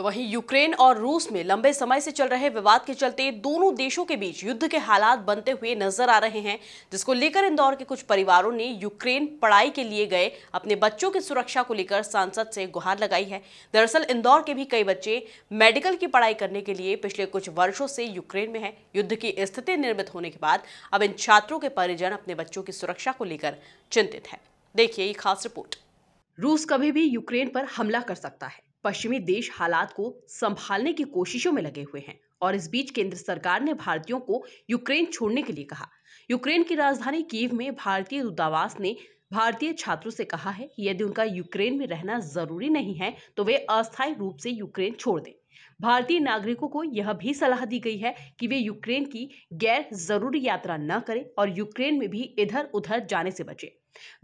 तो वहीं यूक्रेन और रूस में लंबे समय से चल रहे विवाद के चलते दोनों देशों के बीच युद्ध के हालात बनते हुए नजर आ रहे हैं जिसको लेकर इंदौर के कुछ परिवारों ने यूक्रेन पढ़ाई के लिए गए अपने बच्चों की सुरक्षा को लेकर सांसद से गुहार लगाई है दरअसल इंदौर के भी कई बच्चे मेडिकल की पढ़ाई करने के लिए पिछले कुछ वर्षो से यूक्रेन में है युद्ध की स्थिति निर्मित होने के बाद अब इन छात्रों के परिजन अपने बच्चों की सुरक्षा को लेकर चिंतित है देखिए ये खास रिपोर्ट रूस कभी भी यूक्रेन पर हमला कर सकता है पश्चिमी देश हालात को संभालने की कोशिशों में लगे हुए हैं और इस बीच केंद्र सरकार ने भारतीयों को यूक्रेन छोड़ने के लिए कहा यूक्रेन की राजधानी कीव में भारतीय दूतावास ने भारतीय छात्रों से कहा है कि यदि उनका यूक्रेन में रहना जरूरी नहीं है तो वे अस्थायी रूप से यूक्रेन छोड़ दें भारतीय नागरिकों को यह भी सलाह दी गई है कि वे यूक्रेन की गैर जरूरी यात्रा न करें और यूक्रेन में भी इधर उधर जाने से बचें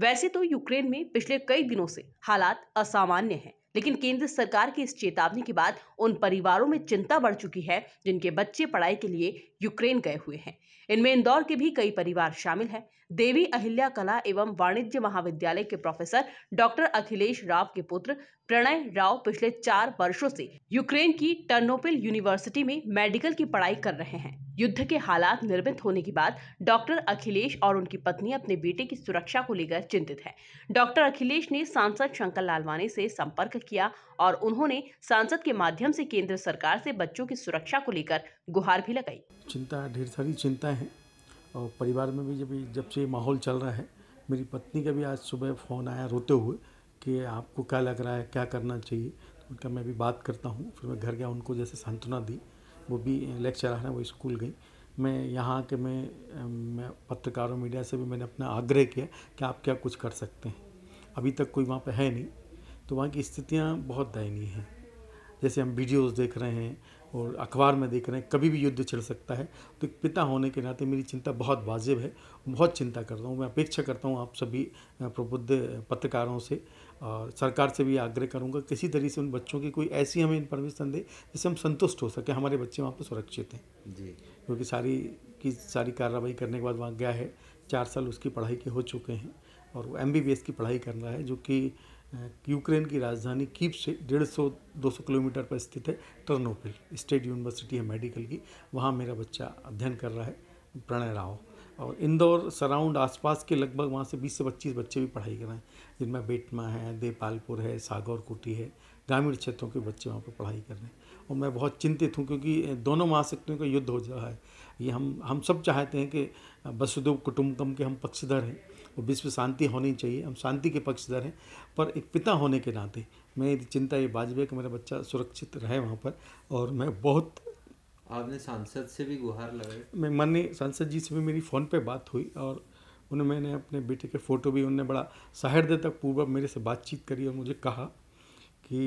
वैसे तो यूक्रेन में पिछले कई दिनों से हालात असामान्य हैं लेकिन केंद्र सरकार की इस चेतावनी के बाद उन परिवारों में चिंता बढ़ चुकी है जिनके बच्चे पढ़ाई के लिए यूक्रेन गए हुए हैं इनमें इंदौर के भी कई परिवार शामिल हैं देवी अहिल्या कला एवं वाणिज्य महाविद्यालय के प्रोफेसर डॉक्टर अखिलेश राव के पुत्र प्रणय राव पिछले चार वर्षों से यूक्रेन की टर्नोपिल यूनिवर्सिटी में मेडिकल की पढ़ाई कर रहे हैं युद्ध के हालात निर्मित होने के बाद डॉक्टर अखिलेश और उनकी पत्नी अपने बेटे की सुरक्षा को लेकर चिंतित है डॉक्टर अखिलेश ने सांसद शंकर लालवानी से संपर्क किया और उन्होंने सांसद के माध्यम से केंद्र सरकार से बच्चों की सुरक्षा को लेकर गुहार भी लगाई चिंता ढेर सारी चिंता है और परिवार में भी जब जब से माहौल चल रहा है मेरी पत्नी का भी आज सुबह फ़ोन आया रोते हुए कि आपको क्या लग रहा है क्या करना चाहिए तो उनका मैं भी बात करता हूँ फिर मैं घर गया उनको जैसे सांत्वना दी वो भी लेक्चर आ रहा है वो स्कूल गई मैं यहाँ के मैं मैं पत्रकारों मीडिया से भी मैंने अपना आग्रह किया कि आप क्या कुछ कर सकते हैं अभी तक कोई वहाँ पर है नहीं तो वहाँ की स्थितियाँ बहुत दयनीय हैं जैसे हम वीडियोस देख रहे हैं और अखबार में देख रहे हैं कभी भी युद्ध छिड़ सकता है तो पिता होने के नाते मेरी चिंता बहुत वाजिब है बहुत चिंता करता हूँ मैं अपेक्षा करता हूँ आप सभी प्रबुद्ध पत्रकारों से और सरकार से भी आग्रह करूँगा किसी तरीके से उन बच्चों की कोई ऐसी हमें इन्फॉर्मेशन दे जिससे हम संतुष्ट हो सके हमारे बच्चे वहाँ पर सुरक्षित हैं जी क्योंकि सारी की सारी कार्रवाई करने के बाद वहाँ गया है चार साल उसकी पढ़ाई के हो चुके हैं और वो एम की पढ़ाई कर रहा है जो कि यूक्रेन की राजधानी कीप से डेढ़ सौ दो सौ किलोमीटर पर स्थित है टर्नोपिल स्टेट यूनिवर्सिटी है मेडिकल की वहाँ मेरा बच्चा अध्ययन कर रहा है प्रणय राव और इंदौर सराउंड आसपास के लगभग वहाँ से 20 से 25 बच्चे भी पढ़ाई कर रहे हैं जिनमें बेटमा है देपालपुर है सागौर कुटी है ग्रामीण क्षेत्रों के बच्चे वहाँ पर पढ़ाई कर रहे हैं और मैं बहुत चिंतित हूँ क्योंकि दोनों महाशक्तियों का युद्ध हो रहा है ये हम हम सब चाहते हैं कि वसुदेव कुटुम्बकम के हम पक्षधर हैं वो विश्व शांति होनी चाहिए हम शांति के पक्षधर हैं पर एक पिता होने के नाते मेरी चिंता ये बाजब कि मेरा बच्चा सुरक्षित रहे वहाँ पर और मैं बहुत आपने सांसद से भी गुहार लगाई मैं मान्य सांसद जी से भी मेरी फ़ोन पे बात हुई और उन्हें मैंने अपने बेटे के फ़ोटो भी उन्होंने बड़ा सहृदय तक पूर्वक मेरे से बातचीत करी और मुझे कहा कि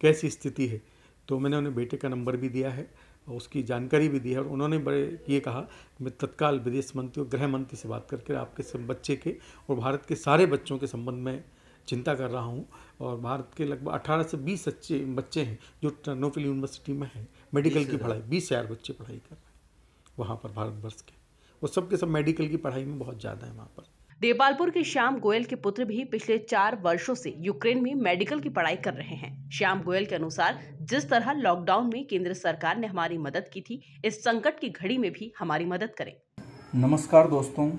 कैसी स्थिति है तो मैंने उन्हें बेटे का नंबर भी दिया है उसकी जानकारी भी दी है और उन्होंने बड़े ये कहा मैं तत्काल विदेश मंत्री और गृह मंत्री से बात करके आपके सब बच्चे के और भारत के सारे बच्चों के संबंध में चिंता कर रहा हूँ और भारत के लगभग 18 से 20 बच्चे बच्चे हैं जो नोफिल यूनिवर्सिटी में हैं मेडिकल की पढ़ाई बीस हज़ार बच्चे पढ़ाई कर रहे हैं वहाँ पर भारतवर्ष के वो सब के सब मेडिकल की पढ़ाई में बहुत ज़्यादा है वहाँ पर देपालपुर के श्याम गोयल के पुत्र भी पिछले चार वर्षों से यूक्रेन में मेडिकल की पढ़ाई कर रहे हैं श्याम गोयल के अनुसार जिस तरह लॉकडाउन में केंद्र सरकार ने हमारी मदद की थी इस संकट की घड़ी में भी हमारी मदद करें नमस्कार दोस्तों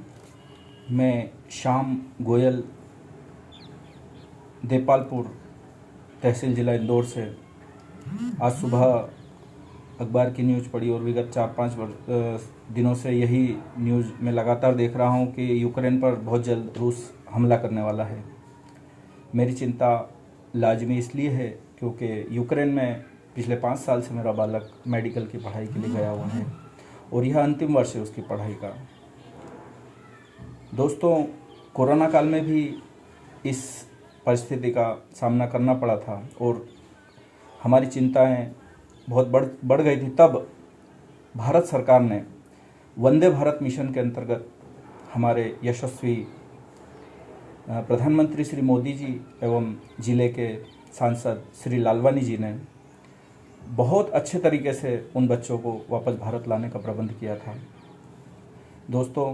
मैं श्याम गोयल देपालपुर तहसील जिला इंदौर से आज सुबह अखबार की न्यूज़ पढ़ी और विगत चार पाँच दिनों से यही न्यूज़ में लगातार देख रहा हूँ कि यूक्रेन पर बहुत जल्द रूस हमला करने वाला है मेरी चिंता लाजमी इसलिए है क्योंकि यूक्रेन में पिछले पाँच साल से मेरा बालक मेडिकल की पढ़ाई के लिए गया हुआ है और यह अंतिम वर्ष है उसकी पढ़ाई का दोस्तों कोरोना काल में भी इस परिस्थिति का सामना करना पड़ा था और हमारी चिंताएं बहुत बढ़ बढ़ गई थी तब भारत सरकार ने वंदे भारत मिशन के अंतर्गत हमारे यशस्वी प्रधानमंत्री श्री मोदी जी एवं जिले के सांसद श्री लालवानी जी ने बहुत अच्छे तरीके से उन बच्चों को वापस भारत लाने का प्रबंध किया था दोस्तों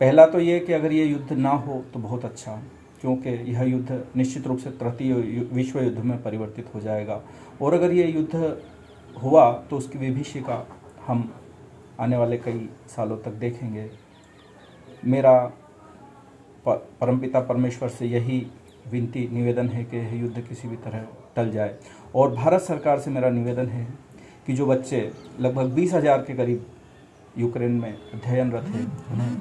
पहला तो ये कि अगर ये युद्ध ना हो तो बहुत अच्छा क्योंकि यह युद्ध निश्चित रूप से तृतीय विश्व युद्ध में परिवर्तित हो जाएगा और अगर ये युद्ध हुआ तो उसकी विभीषिका हम आने वाले कई सालों तक देखेंगे मेरा परमपिता परमेश्वर से यही विनती निवेदन है कि युद्ध किसी भी तरह टल जाए और भारत सरकार से मेरा निवेदन है कि जो बच्चे लगभग बीस हजार के करीब यूक्रेन में अध्ययनरत हैं उन्हें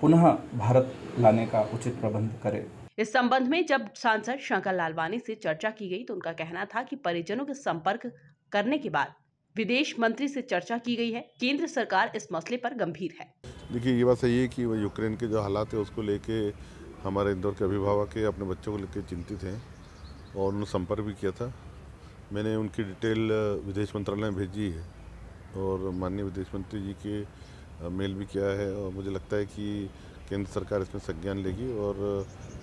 पुनः भारत लाने का उचित प्रबंध करें इस संबंध में जब सांसद शंकर लालवानी से चर्चा की गई तो उनका कहना था कि परिजनों के संपर्क करने के बाद विदेश मंत्री से चर्चा की गई है केंद्र सरकार इस मसले पर गंभीर है देखिए ये बात सही है कि वो यूक्रेन के जो हालात है उसको लेके हमारे इंदौर के अभिभावक अपने बच्चों को लेकर चिंतित हैं और उन्होंने संपर्क भी किया था मैंने उनकी डिटेल विदेश मंत्रालय में भेजी है और माननीय विदेश मंत्री जी के मेल भी किया है और मुझे लगता है कि केंद्र सरकार इसमें संज्ञान लेगी और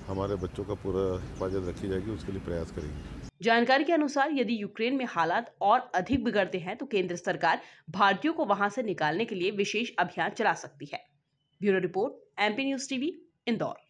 हमारे बच्चों का पूरा हिफाजत रखी जाएगी उसके लिए प्रयास करेगी जानकारी के अनुसार यदि यूक्रेन में हालात और अधिक बिगड़ते हैं तो केंद्र सरकार भारतीयों को वहां से निकालने के लिए विशेष अभियान चला सकती है bureau report MP news TV Indore